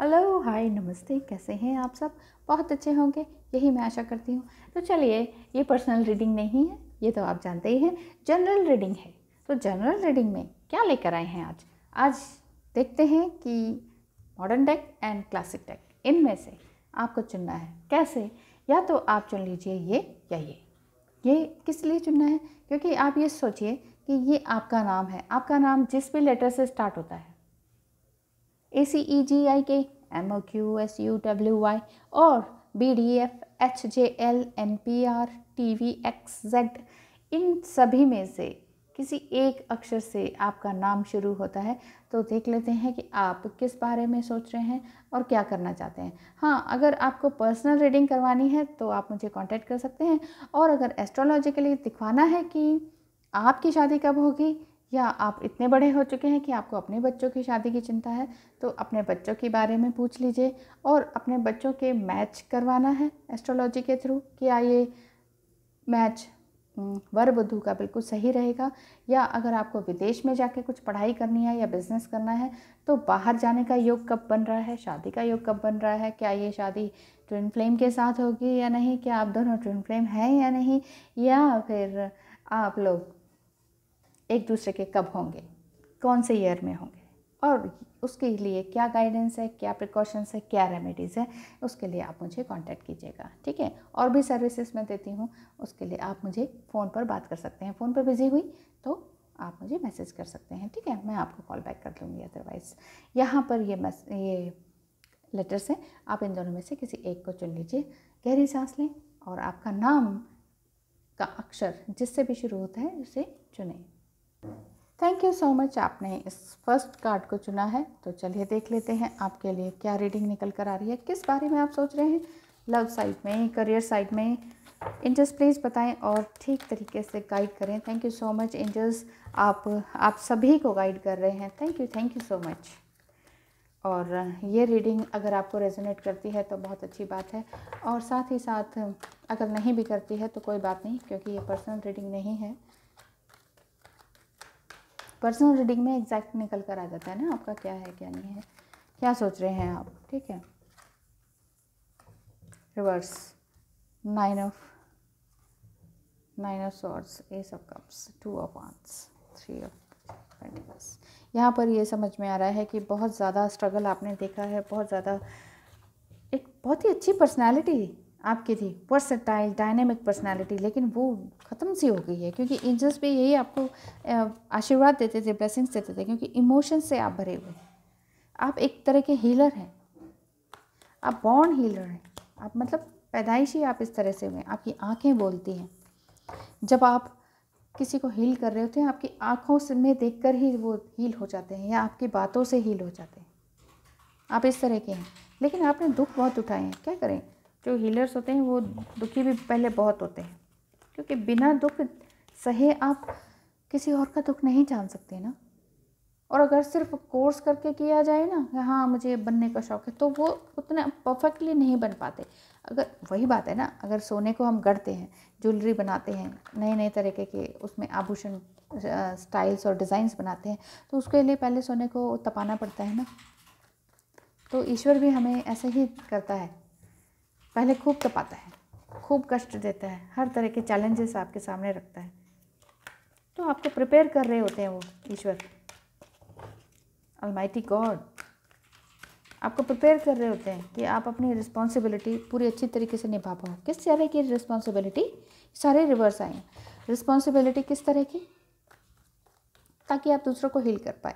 hello hi नमस्ते कैसे हैं आप सब बहुत अच्छे होंगे यही मैं आशा करती हूँ तो चलिए ये पर्सनल रीडिंग नहीं है ये तो आप जानते ही हैं जनरल रीडिंग है तो जनरल रीडिंग में क्या लेकर आए हैं आज आज देखते हैं कि modern deck and classic deck इनमें से आपको चुनना है कैसे या तो आप चुन लीजिए ये या ये ये किस लिए चुनना है क्योंकि आप ये सोचिए कि ये आपका नाम है आपका नाम जिस भी लेटर से स्टार्ट होता है ए सी ई G I K M O Q S U W Y और B D F H J L N P R T V X Z इन सभी में से किसी एक अक्षर से आपका नाम शुरू होता है तो देख लेते हैं कि आप किस बारे में सोच रहे हैं और क्या करना चाहते हैं हाँ अगर आपको पर्सनल रीडिंग करवानी है तो आप मुझे कांटेक्ट कर सकते हैं और अगर एस्ट्रोलॉजिकली दिखवाना है कि आपकी शादी कब होगी या आप इतने बड़े हो चुके हैं कि आपको अपने बच्चों की शादी की चिंता है तो अपने बच्चों के बारे में पूछ लीजिए और अपने बच्चों के मैच करवाना है एस्ट्रोलॉजी के थ्रू क्या ये मैच हम्म, वर वधु का बिल्कुल सही रहेगा या अगर आपको विदेश में जाके कुछ पढ़ाई करनी है या बिज़नेस करना है तो बाहर जाने का योग कब बन रहा है शादी का योग कब बन रहा है क्या ये शादी ट्विन फ्लेम के साथ होगी या नहीं क्या आप दोनों ट्विन फ्लेम हैं या नहीं या फिर आप लोग एक दूसरे के कब होंगे कौन से ईयर में होंगे और उसके लिए क्या गाइडेंस है क्या प्रिकॉशंस है क्या रेमेडीज़ है उसके लिए आप मुझे कांटेक्ट कीजिएगा ठीक है और भी सर्विसेज मैं देती हूँ उसके लिए आप मुझे फ़ोन पर बात कर सकते हैं फ़ोन पर बिज़ी हुई तो आप मुझे मैसेज कर सकते हैं ठीक है मैं आपको कॉल बैक कर लूँगी अदरवाइज़ यहाँ पर ये मैस ये लेटर्स हैं आप इन दोनों में से किसी एक को चुन लीजिए गहरी सांस लें और आपका नाम का अक्षर जिससे भी शुरू होता है उसे चुनें थैंक यू सो मच आपने इस फर्स्ट कार्ड को चुना है तो चलिए देख लेते हैं आपके लिए क्या रीडिंग निकल कर आ रही है किस बारे में आप सोच रहे हैं लव साइड में करियर साइड में इंजस प्लीज़ बताएं और ठीक तरीके से गाइड करें थैंक यू सो मच इंजस आप आप सभी को गाइड कर रहे हैं thank you thank you so much और ये रीडिंग अगर आपको रेजोनेट करती है तो बहुत अच्छी बात है और साथ ही साथ अगर नहीं भी करती है तो कोई बात नहीं क्योंकि ये पर्सनल रीडिंग नहीं है पर्सनल रीडिंग में एग्जैक्ट निकल कर आ जाता है ना आपका क्या है क्या नहीं है क्या सोच रहे हैं आप ठीक है reverse nine of nine of swords ace of cups two of arts three of pentacles यहाँ पर ये समझ में आ रहा है कि बहुत ज़्यादा स्ट्रगल आपने देखा है बहुत ज़्यादा एक बहुत ही अच्छी पर्सनैलिटी आपकी थी वर्सटाइल डायनेमिक पर्सनालिटी लेकिन वो ख़त्म सी हो गई है क्योंकि एंजल्स भी यही आपको आशीर्वाद देते थे ब्लेसिंग्स देते थे क्योंकि इमोशन से आप भरे हुए आप एक तरह के हीलर हैं आप बॉर्न हीलर हैं आप मतलब पैदाइश ही आप इस तरह से हुए आपकी आँखें बोलती हैं जब आप किसी को हील कर रहे होते हैं आपकी आँखों से में देख कर ही वो हील हो जाते हैं या आपकी बातों से हील हो जाते हैं आप इस तरह के हैं लेकिन आपने दुख बहुत उठाए हैं क्या करें जो हीलर्स होते हैं वो दुखी भी पहले बहुत होते हैं क्योंकि बिना दुख सहे आप किसी और का दुख नहीं जान सकते ना और अगर सिर्फ कोर्स करके किया जाए ना कि हाँ मुझे बनने का शौक है तो वो उतना परफेक्टली नहीं बन पाते अगर वही बात है ना अगर सोने को हम गढ़ते हैं ज्वेलरी बनाते हैं नए नए तरीके के उसमें आभूषण स्टाइल्स और डिज़ाइंस बनाते हैं तो उसके लिए पहले सोने को तपाना पड़ता है ना तो ईश्वर भी हमें ऐसे ही करता है पहले खूब तपाता है खूब कष्ट देता है हर तरह के चैलेंजेस आपके सामने रखता है तो आपको प्रिपेयर कर रहे होते हैं वो ईश्वर अलमाइटी गॉड आपको प्रिपेयर कर रहे होते हैं कि आप अपनी रिस्पॉन्सिबिलिटी पूरी अच्छी तरीके से निभा पाओ किस तरह की रिस्पॉन्सिबिलिटी सारे रिवर्स हैं रिस्पॉन्सिबिलिटी किस तरह की ताकि आप दूसरों को हील कर पाए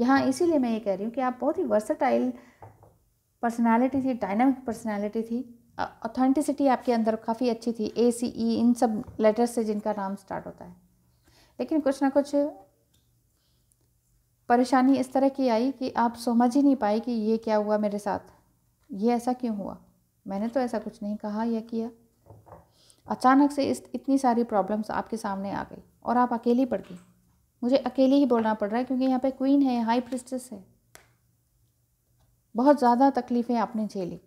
यहाँ इसीलिए मैं ये कह रही हूँ कि आप बहुत ही वर्सटाइल पर्सनालिटी थी डायनामिक पर्सनालिटी थी ऑथेंटिसिटी आपके अंदर काफ़ी अच्छी थी ए सी ई इन सब लेटर्स से जिनका नाम स्टार्ट होता है लेकिन कुछ ना कुछ परेशानी इस तरह की आई कि आप समझ ही नहीं पाए कि ये क्या हुआ मेरे साथ ये ऐसा क्यों हुआ मैंने तो ऐसा कुछ नहीं कहा या किया अचानक से इस इतनी सारी प्रॉब्लम्स आपके सामने आ गई और आप अकेली पड़ गई मुझे अकेले ही बोलना पड़ रहा है क्योंकि यहाँ पे क्वीन है हाई प्रिस्टेस है बहुत ज़्यादा तकलीफ़ें आपने झेली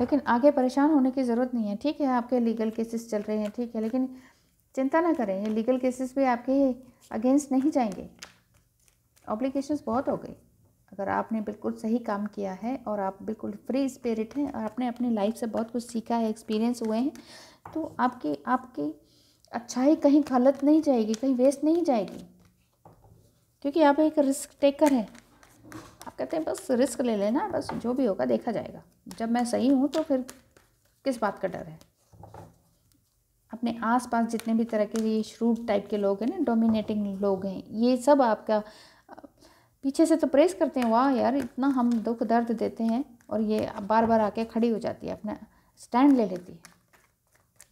लेकिन आगे परेशान होने की ज़रूरत नहीं है ठीक है आपके लीगल केसेस चल रहे हैं ठीक है लेकिन चिंता ना करें ये लीगल केसेस भी आपके अगेंस्ट नहीं जाएंगे ऑब्लिगेशंस बहुत हो गई अगर आपने बिल्कुल सही काम किया है और आप बिल्कुल फ्री स्पिरिट हैं और आपने अपनी लाइफ से बहुत कुछ सीखा है एक्सपीरियंस हुए हैं तो आपकी आपकी अच्छाई कहीं गलत नहीं जाएगी कहीं वेस्ट नहीं जाएगी क्योंकि आप एक रिस्क टेकर हैं कहते हैं बस रिस्क ले लेना बस जो भी होगा देखा जाएगा जब मैं सही हूँ तो फिर किस बात का डर है अपने आसपास जितने भी तरह के ये श्रूड टाइप के लोग हैं ना डोमिनेटिंग लोग हैं ये सब आपका पीछे से तो प्रेस करते हैं वाह यार इतना हम दुख दर्द देते हैं और ये बार बार आके खड़ी हो जाती है अपना स्टैंड ले लेती है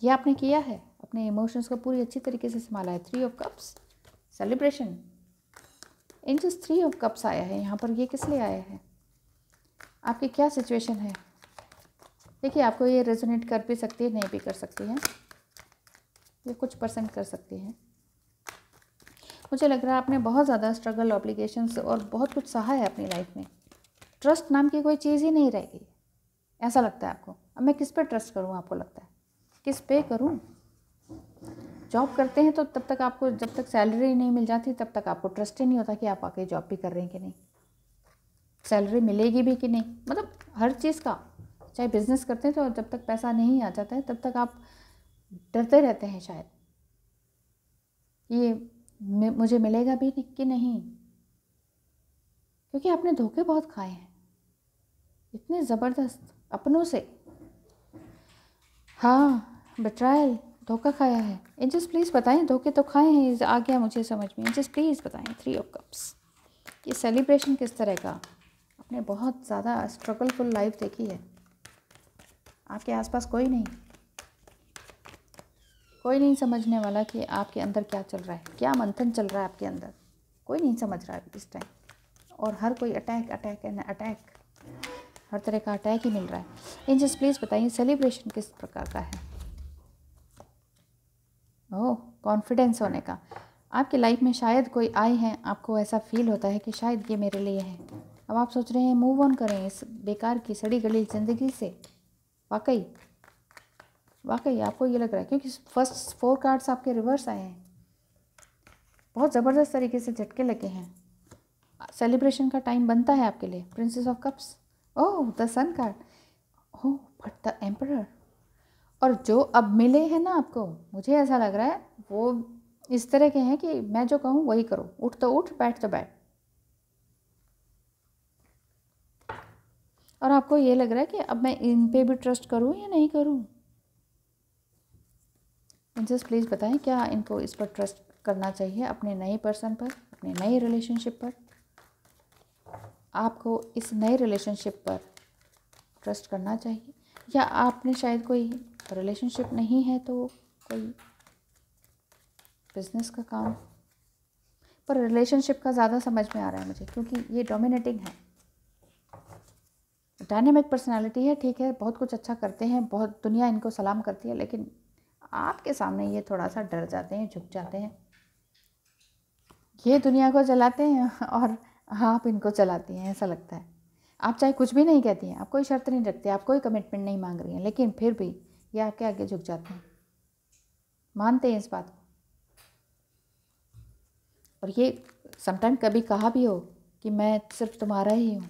ये आपने किया है अपने इमोशंस को पूरी अच्छी तरीके से संभाला है थ्री ऑफ कप्स सेलिब्रेशन इंचज थ्री ऑफ कप्स आया है यहाँ पर ये किस लिए आया है आपकी क्या सिचुएशन है देखिए आपको ये रेजोनेट कर भी सकती है नहीं भी कर सकती है ये कुछ परसेंट कर सकती है मुझे लग रहा है आपने बहुत ज़्यादा स्ट्रगल ऑब्लिगेशन और बहुत कुछ सहा है अपनी लाइफ में ट्रस्ट नाम की कोई चीज़ ही नहीं रहेगी ऐसा लगता है आपको अब मैं किस पे ट्रस्ट करूँ आपको लगता है किस पे करूँ जॉब करते हैं तो तब तक आपको जब तक सैलरी नहीं मिल जाती तब तक आपको ट्रस्ट ही नहीं होता कि आप आगे जॉब भी कर रहे हैं कि नहीं सैलरी मिलेगी भी कि नहीं मतलब हर चीज़ का चाहे बिजनेस करते हैं तो जब तक पैसा नहीं आ जाता है तब तक आप डरते रहते हैं शायद ये मुझे मिलेगा भी कि नहीं क्योंकि आपने धोखे बहुत खाए हैं इतने ज़बरदस्त अपनों से हाँ बट्रायल धोखा खाया है इंजस प्लीज़ बताएं धोखे तो खाए हैं आ गया मुझे समझ में इंजस प्लीज़ बताएं थ्री ऑफ कप्स ये सेलिब्रेशन किस तरह का आपने बहुत ज़्यादा स्ट्रगलफुल लाइफ देखी है आपके आसपास कोई नहीं कोई नहीं समझने वाला कि आपके अंदर क्या चल रहा है क्या मंथन चल रहा है आपके अंदर कोई नहीं समझ रहा है इस टाइम और हर कोई अटैक अटैक एंड अटैक हर तरह का अटैक ही मिल रहा है इन प्लीज़ बताइए सेलिब्रेशन किस प्रकार का है ओह कॉन्फिडेंस होने का आपकी लाइफ में शायद कोई आए हैं आपको ऐसा फील होता है कि शायद ये मेरे लिए है अब आप सोच रहे हैं मूव ऑन करें इस बेकार की सड़ी गली ज़िंदगी से वाकई वाकई आपको ये लग रहा है क्योंकि फर्स्ट फोर कार्ड्स आपके रिवर्स आए हैं बहुत ज़बरदस्त तरीके से झटके लगे हैं सेलिब्रेशन का टाइम बनता है आपके लिए princess of cups oh the sun card oh but the emperor और जो अब मिले हैं ना आपको मुझे ऐसा लग रहा है वो इस तरह के हैं कि मैं जो कहूँ वही करो उठ तो उठ बैठ तो बैठ और आपको ये लग रहा है कि अब मैं इन पे भी ट्रस्ट करूँ या नहीं करूँ मुझे प्लीज़ बताएं क्या इनको इस पर ट्रस्ट करना चाहिए अपने नए पर्सन पर अपने नए रिलेशनशिप पर आपको इस नए रिलेशनशिप पर ट्रस्ट करना चाहिए या आपने शायद कोई रिलेशनशिप नहीं है तो कोई बिजनेस का काम पर रिलेशनशिप का ज़्यादा समझ में आ रहा है मुझे क्योंकि ये डोमिनेटिंग है डायनेमिक पर्सनालिटी है ठीक है बहुत कुछ अच्छा करते हैं बहुत दुनिया इनको सलाम करती है लेकिन आपके सामने ये थोड़ा सा डर जाते हैं झुक जाते हैं ये दुनिया को जलाते हैं और आप इनको चलाती हैं ऐसा लगता है आप चाहे कुछ भी नहीं कहती हैं आप कोई शर्त नहीं रखती आप कोई कमिटमेंट नहीं मांग रही हैं लेकिन फिर भी या आपके आगे झुक जाते हैं मानते हैं इस बात को और ये समटाइम कभी कहा भी हो कि मैं सिर्फ तुम्हारा ही हूँ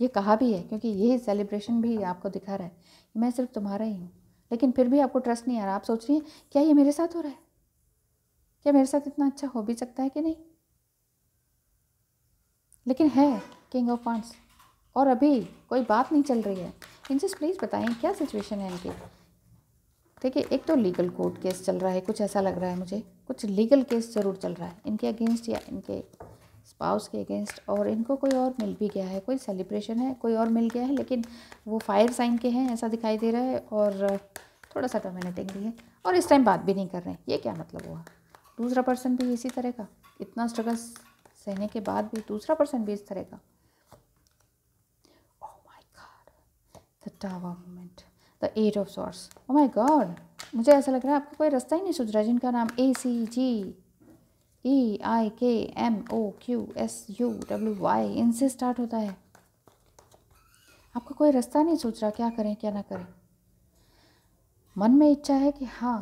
ये कहा भी है क्योंकि यही सेलिब्रेशन भी आपको दिखा रहा है कि मैं सिर्फ तुम्हारा ही हूँ लेकिन फिर भी आपको ट्रस्ट नहीं आ रहा आप सोच रही हैं क्या ये मेरे साथ हो रहा है क्या मेरे साथ इतना अच्छा हो भी सकता है कि नहीं लेकिन है किंग ऑफ पांड्स और अभी कोई बात नहीं चल रही है इनसे प्लीज़ बताएं क्या सिचुएशन है इनकी ठीक है एक तो लीगल कोर्ट केस चल रहा है कुछ ऐसा लग रहा है मुझे कुछ लीगल केस ज़रूर चल रहा है इनके अगेंस्ट या इनके स्पाउस के अगेंस्ट और इनको कोई और मिल भी गया है कोई सेलिब्रेशन है कोई और मिल गया है लेकिन वो फायर साइन के हैं ऐसा दिखाई दे रहा है और थोड़ा सा डोमिनेटिंग भी है और इस टाइम बात भी नहीं कर रहे हैं ये क्या मतलब हुआ दूसरा पर्सन भी इसी तरह का इतना स्ट्रगल सहने के बाद भी दूसरा पर्सन भी इस तरह का oh my God the tower moment the eight of swords oh my God मुझे ऐसा लग रहा है आपको कोई रास्ता ही नहीं सोच रहा जिनका नाम ए सी जी E I K M O Q S U W Y इनसे स्टार्ट होता है आपको कोई रास्ता नहीं सोच रहा क्या करें क्या ना करें मन में इच्छा है कि हाँ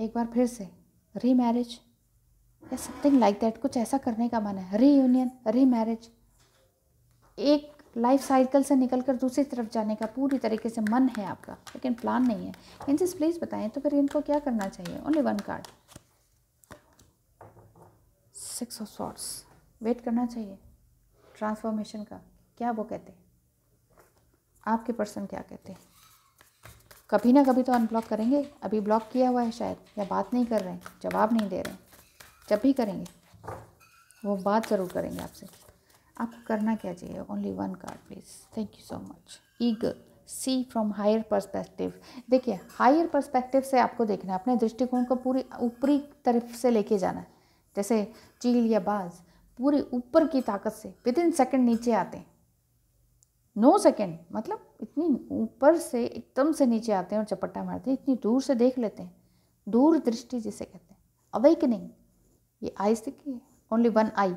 एक बार फिर से री मैरिज या समथिंग लाइक दैट कुछ ऐसा करने का मन है री यूनियन री मैरिज एक लाइफ साइकिल से निकल कर दूसरी तरफ जाने का पूरी तरीके से मन है आपका लेकिन प्लान नहीं है इनसे प्लीज़ बताएं तो फिर इनको क्या करना चाहिए only one card six of swords wait करना चाहिए ट्रांसफॉर्मेशन का क्या वो कहते हैं आपके पर्सन क्या कहते हैं कभी ना कभी तो अनब्लॉक करेंगे अभी ब्लॉक किया हुआ है शायद या बात नहीं कर रहे हैं जवाब नहीं दे रहे हैं जब भी करेंगे वो बात ज़रूर करेंगे आपसे आपको करना क्या चाहिए only one card please thank you so much eagle see from higher perspective देखिए हायर परस्पेक्टिव से आपको देखना है अपने दृष्टिकोण को पूरी ऊपरी तरफ से लेके जाना है जैसे चील या बाज पूरी ऊपर की ताकत से विद इन सेकेंड नीचे आते हैं नो सेकेंड मतलब इतनी ऊपर से एकदम से नीचे आते हैं और चपट्टा मारते हैं इतनी दूर से देख लेते हैं दूर दृष्टि जिसे कहते हैं अवेकनिंग ये आई से की ओनली वन आई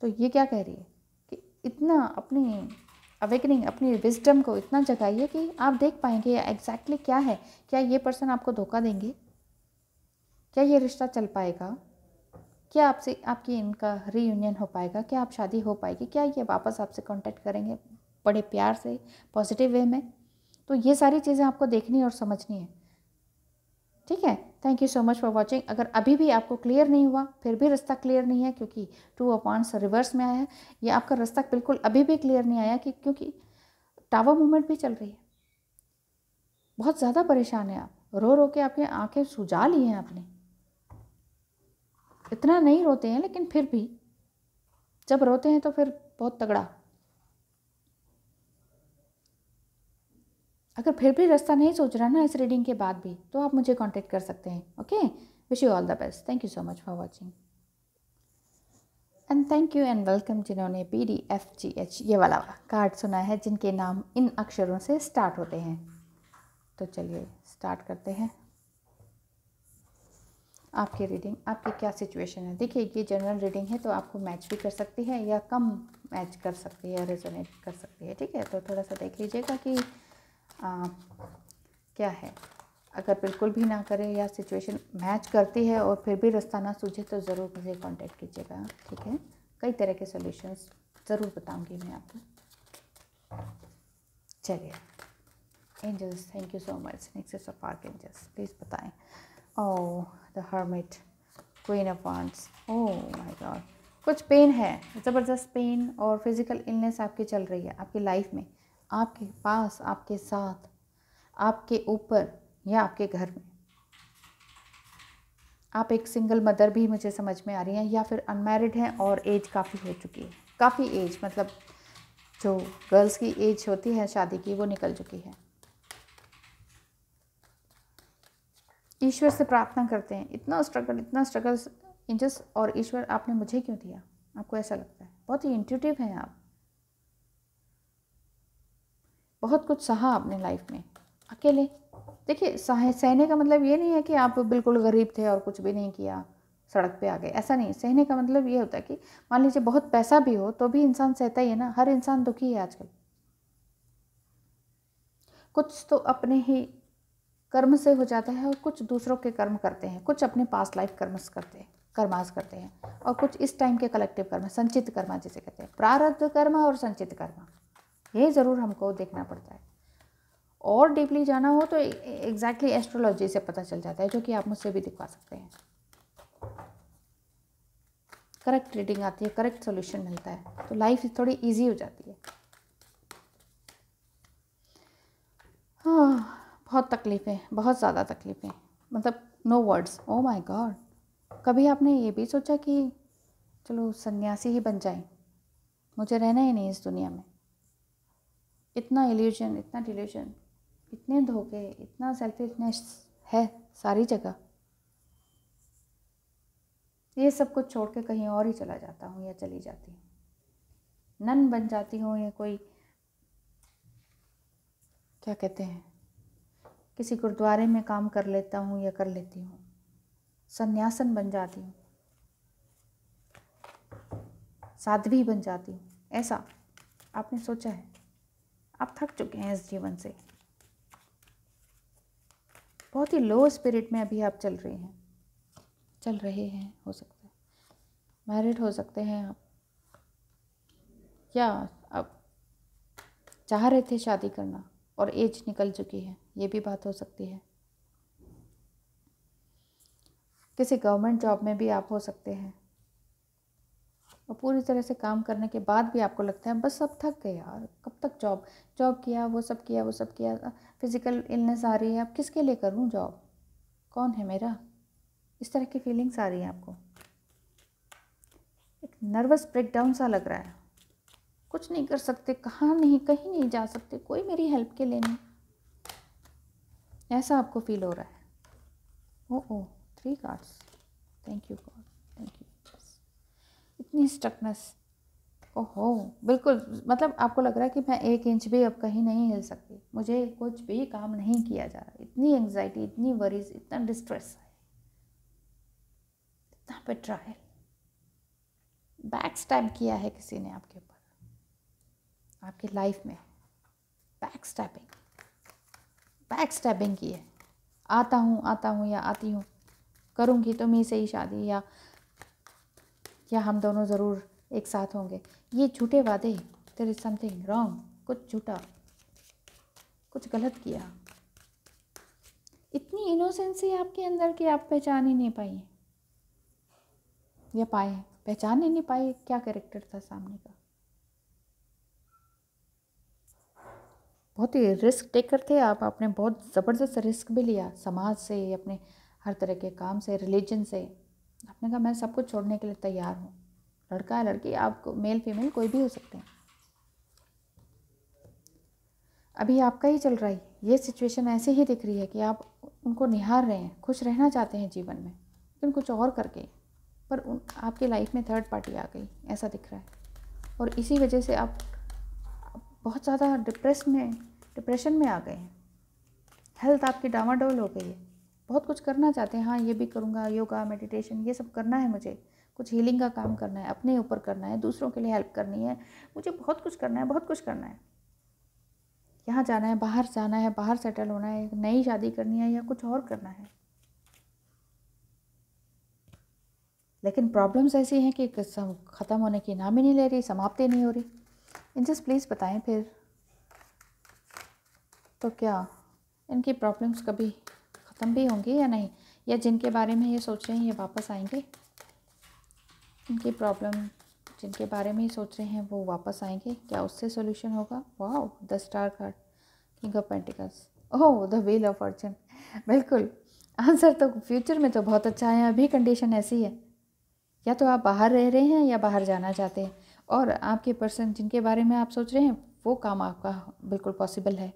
तो ये क्या कह रही है इतना अपनी अवेकनिंग अपनी विजडम को इतना जगाइए कि आप देख पाएंगे एग्जैक्टली क्या है क्या ये पर्सन आपको धोखा देंगे क्या ये रिश्ता चल पाएगा क्या आपसे आपकी इनका रीयूनियन हो पाएगा क्या आप शादी हो पाएगी क्या ये वापस आपसे कांटेक्ट करेंगे बड़े प्यार से पॉजिटिव वे में तो ये सारी चीज़ें आपको देखनी और समझनी है ठीक है thank you so much for watching अगर अभी भी आपको क्लियर नहीं हुआ फिर भी रास्ता क्लियर नहीं है क्योंकि टू अपॉइंट्स रिवर्स में आया है या आपका रास्ता बिल्कुल अभी भी क्लियर नहीं आया कि क्योंकि टावर मूवमेंट भी चल रही है बहुत ज़्यादा परेशान है आप रो रो के आपकी आंखें सुजा ली हैं आपने इतना नहीं रोते हैं लेकिन फिर भी जब रोते हैं तो फिर बहुत तगड़ा अगर फिर भी रास्ता नहीं सोच रहा ना इस रीडिंग के बाद भी तो आप मुझे कॉन्टेक्ट कर सकते हैं okay wish you all the best thank you so much for watching and thank you and welcome जिन्होंने P D F G H ये वाला कार्ड सुना है जिनके नाम इन अक्षरों से स्टार्ट होते हैं तो चलिए स्टार्ट करते हैं आपकी रीडिंग आपकी क्या सिचुएशन है देखिए ये जनरल रीडिंग है तो आपको मैच भी कर सकती है या कम मैच कर सकती है रेजोनेट कर सकती है ठीक है तो थोड़ा सा देख लीजिएगा कि आ, क्या है अगर बिल्कुल भी ना करें या सिचुएशन मैच करती है और फिर भी रास्ता ना सूझे तो ज़रूर मुझे कांटेक्ट कीजिएगा ठीक है कई तरह के सॉल्यूशंस ज़रूर बताऊंगी मैं आपको चलिए angels thank you so much nexus of archangels please बताएं oh the hermit queen of wands oh my God कुछ पेन है ज़बरदस्त पेन और फिज़िकल इलनेस आपकी चल रही है आपकी लाइफ में आपके पास आपके साथ आपके ऊपर या आपके घर में आप एक सिंगल मदर भी मुझे समझ में आ रही हैं या फिर अनमेरिड हैं और एज काफ़ी हो चुकी है काफ़ी एज मतलब जो गर्ल्स की एज होती है शादी की वो निकल चुकी है ईश्वर से प्रार्थना करते हैं इतना स्ट्रगल इतना स्ट्रगल इंजस और ईश्वर आपने मुझे क्यों दिया आपको ऐसा लगता है बहुत ही इंट्यूटिव हैं आप बहुत कुछ सहा अपने लाइफ में अकेले देखिए सहे सहने का मतलब ये नहीं है कि आप बिल्कुल गरीब थे और कुछ भी नहीं किया सड़क पे आ गए ऐसा नहीं सहने का मतलब ये होता है कि मान लीजिए बहुत पैसा भी हो तो भी इंसान सहता ही है ना हर इंसान दुखी है आजकल कुछ तो अपने ही कर्म से हो जाता है और कुछ दूसरों के कर्म करते हैं कुछ अपने पास लाइफ कर्मस करते हैं कर्मास करते हैं और कुछ इस टाइम के कलेक्टिव कर्म संचित कर्मा जिसे कहते हैं प्रारब्ध कर्मा और संचित कर्मा ये ज़रूर हमको देखना पड़ता है और डीपली जाना हो तो एग्जैक्टली एस्ट्रोलॉजी से पता चल जाता है जो कि आप मुझसे भी दिखवा सकते हैं करेक्ट रीडिंग आती है करेक्ट सोल्यूशन मिलता है तो लाइफ थोड़ी ईजी हो जाती है हाँ बहुत तकलीफ़ें बहुत ज़्यादा तकलीफ़ें मतलब no words oh my God कभी आपने ये भी सोचा कि चलो सन्यासी ही बन जाए मुझे रहना ही नहीं इस दुनिया में इतना एल्यूजन इतना डिल्यूजन इतने धोखे इतना सेल्फिशनेस है सारी जगह ये सब कुछ छोड़ के कहीं और ही चला जाता हूँ या चली जाती हूँ नन बन जाती हूँ या कोई क्या कहते हैं किसी गुरुद्वारे में काम कर लेता हूँ या कर लेती हूँ सन्यासन बन जाती हूँ साध्वी बन जाती हूँ ऐसा आपने सोचा है आप थक चुके हैं इस जीवन से बहुत ही लो स्पिरिट में अभी आप चल रहे हैं चल रहे हैं हो सकता है मैरिड हो सकते हैं आप या आप चाह रहे थे शादी करना और एज निकल चुकी है ये भी बात हो सकती है किसी गवर्नमेंट जॉब में भी आप हो सकते हैं और पूरी तरह से काम करने के बाद भी आपको लगता है बस अब थक गए यार कब तक जॉब जॉब किया वो सब किया वो सब किया फिज़िकल इलनेस आ रही है अब किसके लिए करूँ जॉब कौन है मेरा इस तरह की फीलिंग्स आ रही हैं आपको एक नर्वस ब्रेकडाउन सा लग रहा है कुछ नहीं कर सकते कहाँ नहीं कहीं नहीं जा सकते कोई मेरी हेल्प के लिए नहीं ऐसा आपको फील हो रहा है oh oh three cards thank you God इतनी स्टकनेस ओहो बिल्कुल मतलब आपको लग रहा है कि मैं एक इंच भी अब कहीं नहीं हिल सकती मुझे कुछ भी काम नहीं किया जा रहा इतनी एंग्जाइटी इतनी वरीज इतना डिस्ट्रेस है इतना ट्रायल बैक स्टैप किया है किसी ने आपके ऊपर आपकी लाइफ में बैक स्टैपिंग बैक स्टैपिंग की है आता हूँ आता हूँ या आती हूँ करूँगी तुम्हें तो से ही शादी या या हम दोनों ज़रूर एक साथ होंगे ये झूठे वादे देर इज़ समथिंग रॉन्ग कुछ झूठा कुछ गलत किया इतनी इनोसेंसी आपके अंदर कि आप पहचान ही नहीं पाई या पाए पहचान ही नहीं पाए क्या कैरेक्टर था सामने का बहुत ही रिस्क टेकर थे आप आपने बहुत ज़बरदस्त रिस्क भी लिया समाज से अपने हर तरह के काम से रिलीजन से आपने कहा मैं सब कुछ छोड़ने के लिए तैयार हूँ लड़का है लड़की आप मेल फीमेल कोई भी हो सकते हैं अभी आपका ही चल रहा है ये सिचुएशन ऐसे ही दिख रही है कि आप उनको निहार रहे हैं खुश रहना चाहते हैं जीवन में लेकिन कुछ और करके पर उन आपकी लाइफ में थर्ड पार्टी आ गई ऐसा दिख रहा है और इसी वजह से आप बहुत ज़्यादा डिप्रेस में डिप्रेशन में आ गए हैं हेल्थ आपकी डामाडोल हो गई है बहुत कुछ करना चाहते हैं हाँ ये भी करूँगा योगा मेडिटेशन ये सब करना है मुझे कुछ हीलिंग का काम करना है अपने ऊपर करना है दूसरों के लिए हेल्प करनी है मुझे बहुत कुछ करना है बहुत कुछ करना है यहाँ जाना है बाहर जाना है बाहर सेटल होना है नई शादी करनी है या कुछ और करना है लेकिन प्रॉब्लम्स ऐसी हैं कि ख़त्म होने की नाम ही नहीं ले रही समाप्ति नहीं हो रही इनसे प्लीज़ बताएं फिर तो क्या इनकी प्रॉब्लम्स कभी खत्म भी होंगे या नहीं या जिनके बारे में ये सोच रहे हैं ये वापस आएंगे इनकी प्रॉब्लम जिनके बारे में ही सोच रहे हैं वो वापस आएंगे क्या उससे सोल्यूशन होगा वाह the star card king of pentacles oh the wheel of fortune बिल्कुल आंसर तो फ्यूचर में तो बहुत अच्छा है अभी कंडीशन ऐसी है या तो आप बाहर रह रहे हैं या बाहर जाना चाहते हैं और आपके पर्सन जिनके बारे में आप सोच रहे हैं वो काम आपका बिल्कुल पॉसिबल है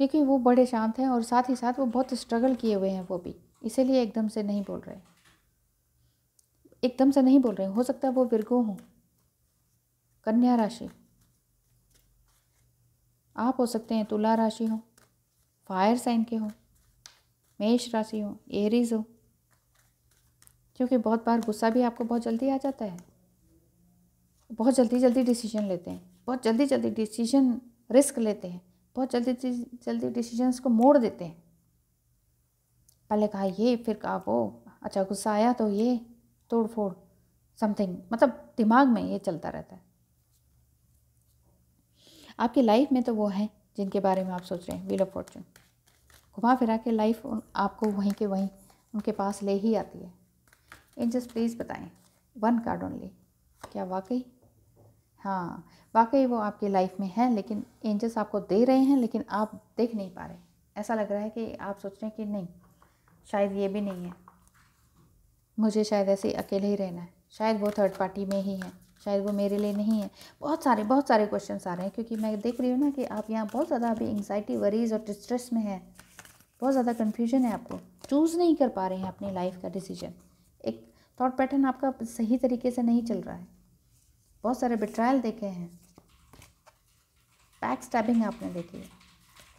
क्योंकि वो बड़े शांत हैं और साथ ही साथ वो बहुत स्ट्रगल किए हुए हैं वो भी इसीलिए एकदम से नहीं बोल रहे एकदम से नहीं बोल रहे हो सकता है वो विरगो हों कन्या राशि आप हो सकते हैं तुला राशि हो फायर साइन के हो मेष राशि हो एरीज हो क्योंकि बहुत बार गुस्सा भी आपको बहुत जल्दी आ जाता है बहुत जल्दी जल्दी डिसीजन लेते हैं बहुत जल्दी जल्दी डिसीजन रिस्क लेते हैं बहुत जल्दी जल्दी डिसीजंस को मोड़ देते हैं पहले कहा ये फिर कहा वो अच्छा गुस्सा आया तो ये तोड़ फोड़ समथिंग मतलब दिमाग में ये चलता रहता है आपकी लाइफ में तो वो हैं जिनके बारे में आप सोच रहे हैं व्हील ऑफ फॉर्चून घुमा फिरा के लाइफ आपको वहीं के वहीं उनके पास ले ही आती है इन जस्ट प्लीज़ बताएं वन कार्ड ओनली क्या वाकई हाँ वाकई वो आपकी लाइफ में है लेकिन एंजल्स आपको दे रहे हैं लेकिन आप देख नहीं पा रहे ऐसा लग रहा है कि आप सोच रहे हैं कि नहीं शायद ये भी नहीं है मुझे शायद ऐसे अकेले ही रहना है शायद वो थर्ड पार्टी में ही है शायद वो मेरे लिए नहीं है बहुत सारे बहुत सारे क्वेश्चन आ रहे हैं क्योंकि मैं देख रही हूँ ना कि आप यहाँ बहुत ज़्यादा अभी एंगजाइटी वरीज और डिस्ट्रेस में है बहुत ज़्यादा कन्फ्यूजन है आपको चूज़ नहीं कर पा रहे हैं अपनी लाइफ का डिसीजन एक थॉट पैटर्न आपका सही तरीके से नहीं चल रहा है बहुत सारे बिट्रायल देखे हैं पैक स्टैबिंग आपने देखी है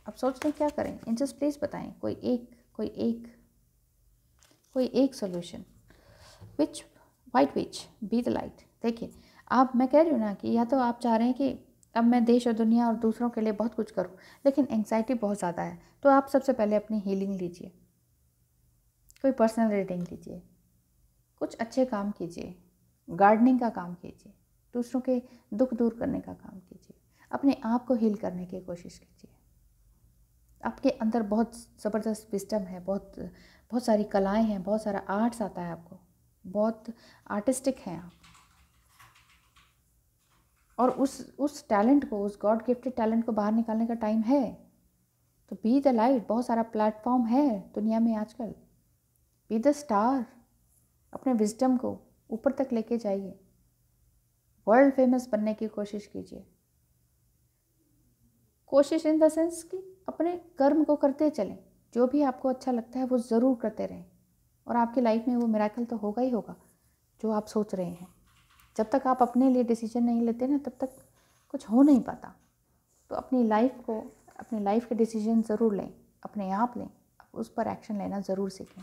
अब सोच लें क्या करें इंजस्ट प्लीज़ बताएं कोई एक कोई एक कोई एक solution witch white witch be the light देखिए आप मैं कह रही हूँ ना कि या तो आप चाह रहे हैं कि अब मैं देश और दुनिया और दूसरों के लिए बहुत कुछ करूँ लेकिन एंग्जाइटी बहुत ज़्यादा है तो आप सबसे पहले अपनी हीलिंग लीजिए कोई पर्सनल रीडिंग लीजिए कुछ अच्छे काम कीजिए गार्डनिंग का काम कीजिए दूसरों के दुख दूर करने का काम कीजिए अपने आप को हील करने की कोशिश कीजिए आपके अंदर बहुत ज़बरदस्त विस्टम है बहुत बहुत सारी कलाएं हैं बहुत सारा आर्ट्स आता है आपको बहुत आर्टिस्टिक हैं आप और उस उस टैलेंट को उस गॉड गिफ्टेड टैलेंट को बाहर निकालने का टाइम है तो बी द लाइट बहुत सारा प्लेटफॉर्म है दुनिया में आजकल बी द स्टार अपने विजडम को ऊपर तक लेके जाइए वर्ल्ड फेमस बनने की कोशिश कीजिए कोशिश इन द सेंस कि अपने कर्म को करते चलें जो भी आपको अच्छा लगता है वो ज़रूर करते रहें और आपकी लाइफ में वो मेराकल तो होगा ही होगा जो आप सोच रहे हैं जब तक आप अपने लिए डिसीजन नहीं लेते ना तब तक कुछ हो नहीं पाता तो अपनी लाइफ को अपनी लाइफ के डिसीजन ज़रूर लें अपने आप लें उस पर एक्शन लेना ज़रूर सीखें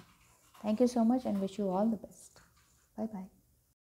thank you so much and wish you all the best bye bye